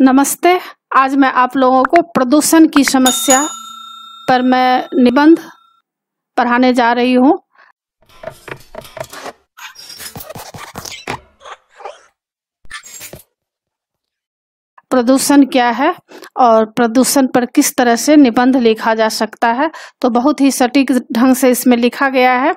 नमस्ते आज मैं आप लोगों को प्रदूषण की समस्या पर मैं निबंध पढ़ाने जा रही हूँ प्रदूषण क्या है और प्रदूषण पर किस तरह से निबंध लिखा जा सकता है तो बहुत ही सटीक ढंग से इसमें लिखा गया है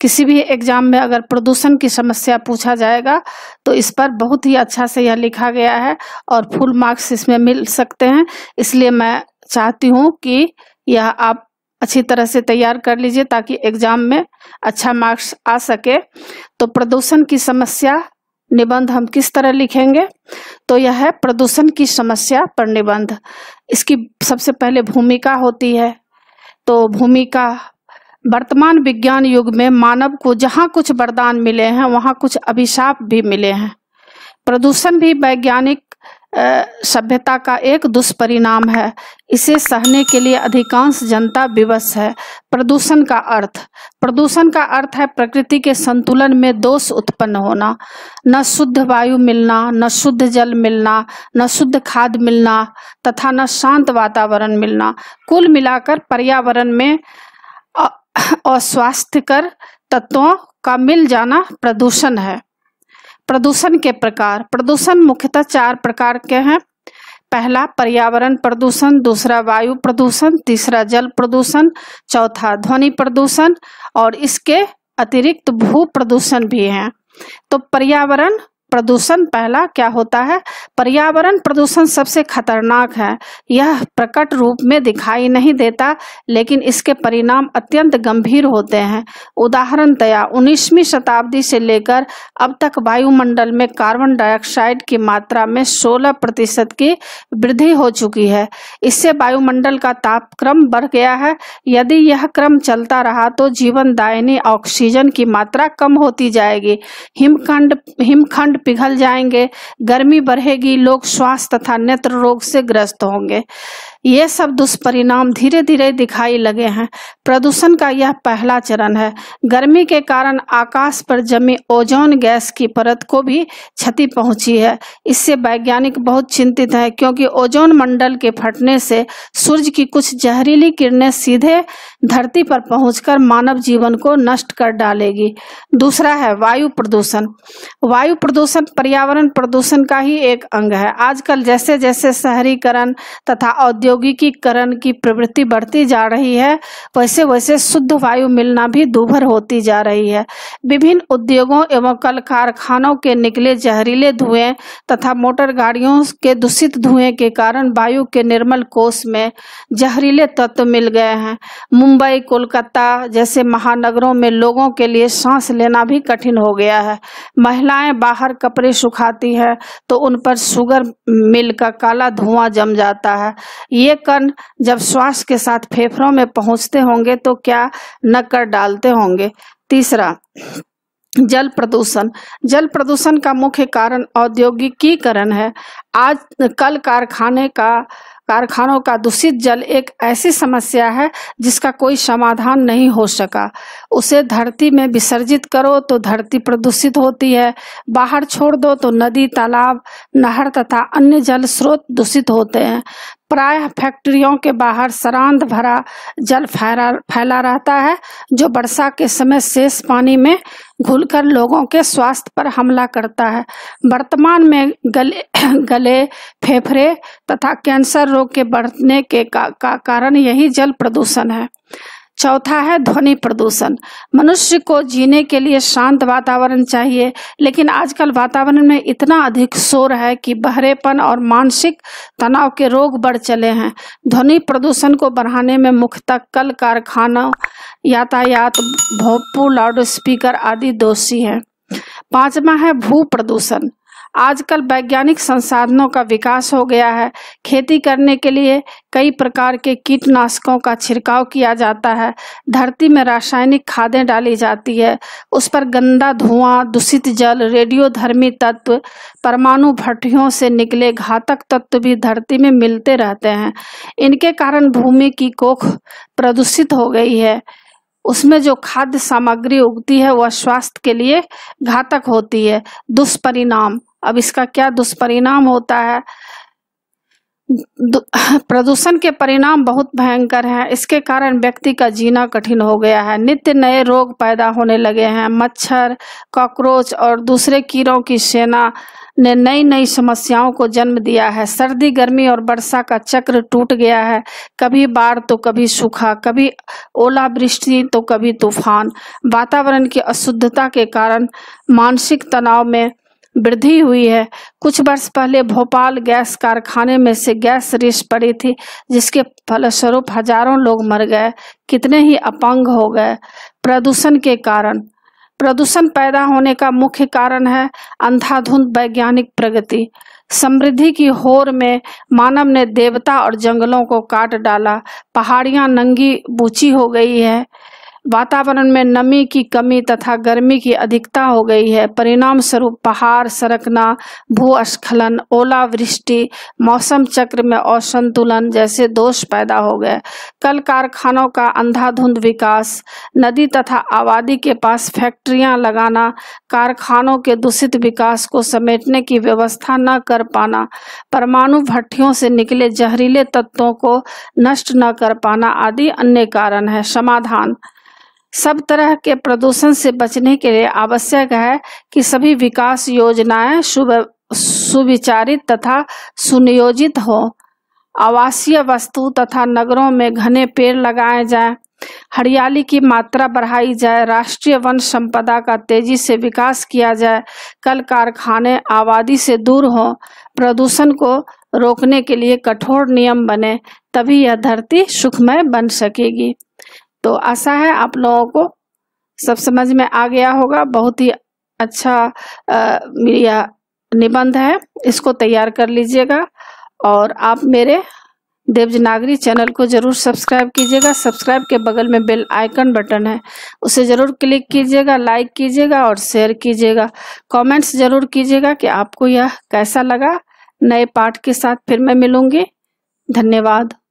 किसी भी एग्जाम में अगर प्रदूषण की समस्या पूछा जाएगा तो इस पर बहुत ही अच्छा से यह लिखा गया है और फुल मार्क्स इसमें मिल सकते हैं इसलिए मैं चाहती हूँ कि यह आप अच्छी तरह से तैयार कर लीजिए ताकि एग्जाम में अच्छा मार्क्स आ सके तो प्रदूषण की समस्या निबंध हम किस तरह लिखेंगे तो यह है प्रदूषण की समस्या पर निबंध इसकी सबसे पहले भूमिका होती है तो भूमिका वर्तमान विज्ञान युग में मानव को जहाँ कुछ वरदान मिले हैं वहाँ कुछ अभिशाप भी मिले हैं प्रदूषण भी वैज्ञानिक सभ्यता का एक दुष्परिणाम है इसे सहने के लिए अधिकांश जनता विवश है प्रदूषण का अर्थ प्रदूषण का अर्थ है प्रकृति के संतुलन में दोष उत्पन्न होना न शुद्ध वायु मिलना न शुद्ध जल मिलना न शुद्ध खाद मिलना तथा न शांत वातावरण मिलना कुल मिलाकर पर्यावरण में अस्वास्थ्यकर तत्वों का मिल जाना प्रदूषण है प्रदूषण के प्रकार प्रदूषण मुख्यतः चार प्रकार के हैं पहला पर्यावरण प्रदूषण दूसरा वायु प्रदूषण तीसरा जल प्रदूषण चौथा ध्वनि प्रदूषण और इसके अतिरिक्त भू प्रदूषण भी है तो पर्यावरण प्रदूषण पहला क्या होता है पर्यावरण प्रदूषण सबसे खतरनाक है यह प्रकट रूप में दिखाई नहीं देता लेकिन इसके परिणाम अत्यंत गंभीर होते हैं उदाहरणतया 19वीं शताब्दी से लेकर अब तक वायुमंडल में कार्बन डाइऑक्साइड की मात्रा में 16 प्रतिशत की वृद्धि हो चुकी है इससे वायुमंडल का तापक्रम बढ़ गया है यदि यह क्रम चलता रहा तो जीवनदायनी ऑक्सीजन की मात्रा कम होती जाएगी हिमखंड हिमखंड पिघल जाएंगे गर्मी बढ़ेगी लोग श्वास तथा नेत्र रोग से ग्रस्त होंगे ये सब दुष्परिणाम धीरे धीरे दिखाई लगे हैं प्रदूषण का यह पहला चरण है गर्मी के कारण आकाश पर जमी ओजोन गैस की परत को भी क्षति पहुंची है इससे वैज्ञानिक बहुत चिंतित हैं क्योंकि ओजोन मंडल के फटने से सूर्य की कुछ जहरीली किरणें सीधे धरती पर पहुंचकर मानव जीवन को नष्ट कर डालेगी दूसरा है वायु प्रदूषण वायु प्रदूषण पर्यावरण प्रदूषण का ही एक अंग है आजकल जैसे जैसे शहरीकरण तथा औद्योगिकीकरण की प्रवृत्ति बढ़ती जा रही है वैसे वैसे शुद्ध वायु मिलना भी दूभर होती जा रही है विभिन्न उद्योगों एवं कल कारखानों के निकले जहरीले धुएं तथा मोटर गाड़ियों के दूषित धुएं के कारण वायु के निर्मल कोष में जहरीले तत्व मिल गए हैं मुंबई कोलकाता जैसे महानगरों में लोगों के लिए सांस लेना भी कठिन हो गया है महिलाएं बाहर कपड़े सुखाती हैं तो उन पर शुगर मिल का काला धुआं जम जाता है ये कण जब श्वास के साथ फेफड़ों में पहुंचते होंगे तो क्या न कर डालते होंगे तीसरा जल प्रदूषण जल प्रदूषण का मुख्य कारण औद्योगिकीकरण है आज कल कारखाने का कारखानों का दूषित जल एक ऐसी समस्या है जिसका कोई समाधान नहीं हो सका उसे धरती में विसर्जित करो तो धरती प्रदूषित होती है बाहर छोड़ दो तो नदी तालाब नहर तथा अन्य जल स्रोत दूषित होते हैं प्रायः फैक्ट्रियों के बाहर सरांध भरा जल फैला फैला रहता है जो वर्षा के समय शेष पानी में घुलकर लोगों के स्वास्थ्य पर हमला करता है वर्तमान में गले गले फेफड़े तथा कैंसर रोग के बढ़ने के का, का कारण यही जल प्रदूषण है चौथा है ध्वनि प्रदूषण मनुष्य को जीने के लिए शांत वातावरण चाहिए लेकिन आजकल वातावरण में इतना अधिक शोर है कि बहरेपन और मानसिक तनाव के रोग बढ़ चले हैं ध्वनि प्रदूषण को बढ़ाने में मुख्यतः कल कारखाना यातायात भोपू लाउड स्पीकर आदि दोषी है पांचवा है भू प्रदूषण आजकल वैज्ञानिक संसाधनों का विकास हो गया है खेती करने के लिए कई प्रकार के कीटनाशकों का छिड़काव किया जाता है धरती में रासायनिक खादें डाली जाती है उस पर गंदा धुआं दूषित जल रेडियोधर्मी तत्व परमाणु भट्टियों से निकले घातक तत्व भी धरती में मिलते रहते हैं इनके कारण भूमि की कोख प्रदूषित हो गई है उसमें जो खाद्य सामग्री उगती है वह स्वास्थ्य के लिए घातक होती है दुष्परिणाम अब इसका क्या दुष्परिणाम होता है प्रदूषण के परिणाम बहुत भयंकर हैं इसके कारण व्यक्ति का जीना कठिन हो गया है नित्य नए रोग पैदा होने लगे हैं मच्छर कॉकरोच और दूसरे कीड़ों की सेना ने नई नई समस्याओं को जन्म दिया है सर्दी गर्मी और वर्षा का चक्र टूट गया है कभी बाढ़ तो कभी सूखा कभी ओलावृष्टि तो कभी तूफान वातावरण की अशुद्धता के कारण मानसिक तनाव में वृद्धि हुई है कुछ वर्ष पहले भोपाल गैस कारखाने में से गैस रिस पड़ी थी जिसके फलस्वरूप हजारों लोग मर गए कितने ही अपंग हो गए प्रदूषण के कारण प्रदूषण पैदा होने का मुख्य कारण है अंधाधुंध वैज्ञानिक प्रगति समृद्धि की होर में मानव ने देवता और जंगलों को काट डाला पहाड़ियां नंगी बूची हो गई है वातावरण में नमी की कमी तथा गर्मी की अधिकता हो गई है परिणाम स्वरूप पहाड़ सरकना भूस्खलन ओलावृष्टि मौसम चक्र में असंतुलन जैसे दोष पैदा हो गए कल कारखानों का अंधाधुंध विकास नदी तथा आबादी के पास फैक्ट्रियां लगाना कारखानों के दूषित विकास को समेटने की व्यवस्था न कर पाना परमाणु भट्टियों से निकले जहरीले तत्वों को नष्ट न कर पाना आदि अन्य कारण है समाधान सब तरह के प्रदूषण से बचने के लिए आवश्यक है कि सभी विकास योजनाएं सुविचारित तथा सुनियोजित हो आवासीय वस्तु तथा नगरों में घने पेड़ लगाए जाएं हरियाली की मात्रा बढ़ाई जाए राष्ट्रीय वन संपदा का तेजी से विकास किया जाए कल कारखाने आबादी से दूर हो प्रदूषण को रोकने के लिए कठोर नियम बने तभी यह धरती सुखमय बन सकेगी तो आशा है आप लोगों को सब समझ में आ गया होगा बहुत ही अच्छा यह निबंध है इसको तैयार कर लीजिएगा और आप मेरे देवजनागरी चैनल को जरूर सब्सक्राइब कीजिएगा सब्सक्राइब के बगल में बेल आइकन बटन है उसे जरूर क्लिक कीजिएगा लाइक कीजिएगा और शेयर कीजिएगा कमेंट्स जरूर कीजिएगा कि आपको यह कैसा लगा नए पाठ के साथ फिर मैं मिलूंगी धन्यवाद